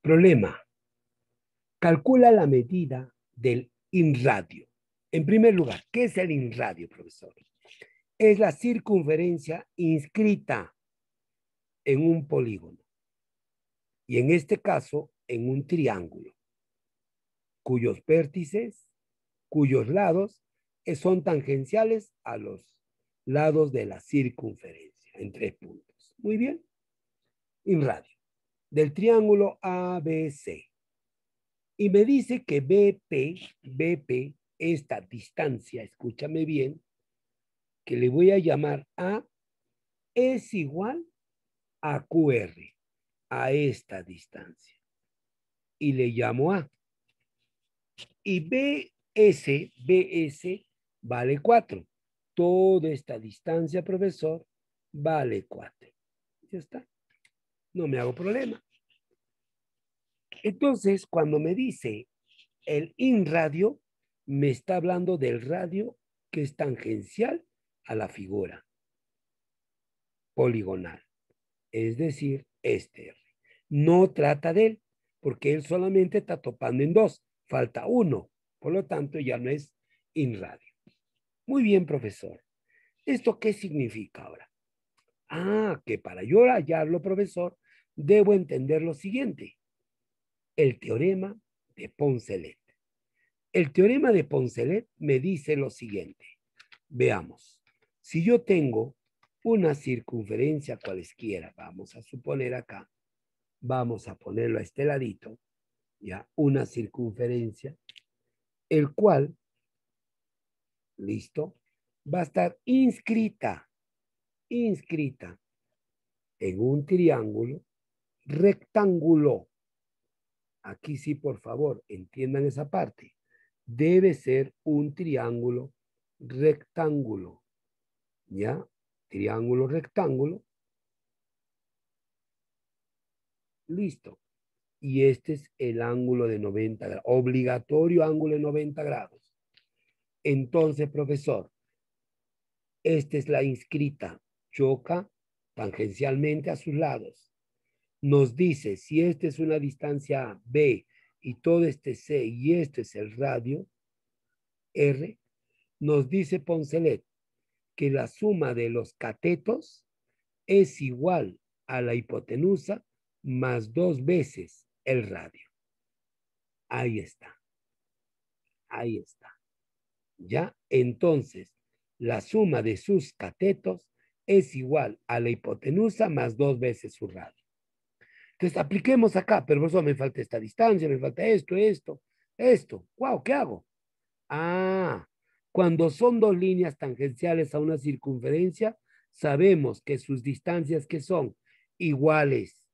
Problema. Calcula la medida del inradio. En primer lugar, ¿qué es el inradio, profesor? Es la circunferencia inscrita en un polígono y en este caso en un triángulo, cuyos vértices, cuyos lados eh, son tangenciales a los lados de la circunferencia en tres puntos. Muy bien. Inradio del triángulo ABC. Y me dice que BP, BP, esta distancia, escúchame bien, que le voy a llamar A, es igual a QR, a esta distancia. Y le llamo A. Y BS, BS vale 4. Toda esta distancia, profesor, vale 4. Ya está no me hago problema. Entonces, cuando me dice el in radio, me está hablando del radio que es tangencial a la figura poligonal, es decir, este R. No trata de él, porque él solamente está topando en dos, falta uno, por lo tanto ya no es in radio. Muy bien, profesor. ¿Esto qué significa ahora? Ah, que para yo hallarlo, profesor, debo entender lo siguiente. El teorema de Poncelet. El teorema de Poncelet me dice lo siguiente. Veamos, si yo tengo una circunferencia cualesquiera, vamos a suponer acá, vamos a ponerlo a este ladito, ya, una circunferencia, el cual, listo, va a estar inscrita, inscrita en un triángulo rectángulo, aquí sí, por favor, entiendan esa parte, debe ser un triángulo rectángulo. ¿Ya? Triángulo rectángulo. Listo. Y este es el ángulo de 90 grados. Obligatorio ángulo de 90 grados. Entonces, profesor, esta es la inscrita. Choca tangencialmente a sus lados nos dice si esta es una distancia B y todo este C y este es el radio R, nos dice Poncelet que la suma de los catetos es igual a la hipotenusa más dos veces el radio. Ahí está. Ahí está. ¿Ya? Entonces, la suma de sus catetos es igual a la hipotenusa más dos veces su radio. Entonces, apliquemos acá, pero por eso me falta esta distancia, me falta esto, esto, esto. ¡Wow! ¿Qué hago? Ah, cuando son dos líneas tangenciales a una circunferencia, sabemos que sus distancias que son iguales.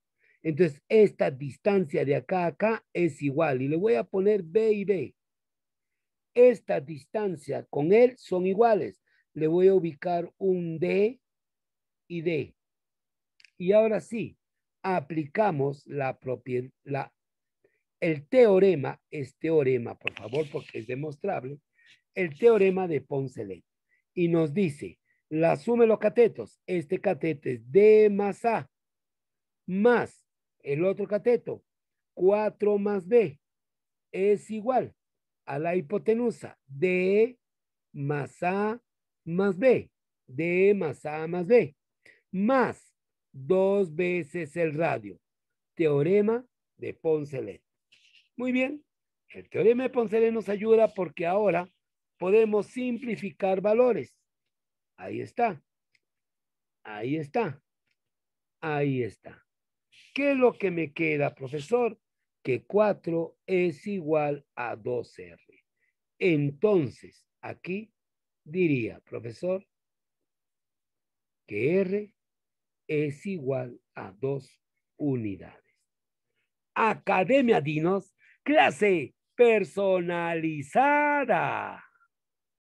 Entonces, esta distancia de acá a acá es igual. Y le voy a poner B y B. Esta distancia con él son iguales. Le voy a ubicar un D y D. Y ahora sí, aplicamos la propiedad, la, el teorema, es teorema, por favor, porque es demostrable, el teorema de Poncelet. Y nos dice, la suma de los catetos, este cateto es D más A, más el otro cateto, 4 más B, es igual a la hipotenusa D más A más B, D más A más B, más dos veces el radio. Teorema de Poncelet. Muy bien, el teorema de Poncelet nos ayuda porque ahora podemos simplificar valores. Ahí está. Ahí está. Ahí está. ¿Qué es lo que me queda, profesor? Que 4 es igual a 2R. Entonces, aquí diría, profesor, que R es igual a dos unidades. Academia Dinos, clase personalizada.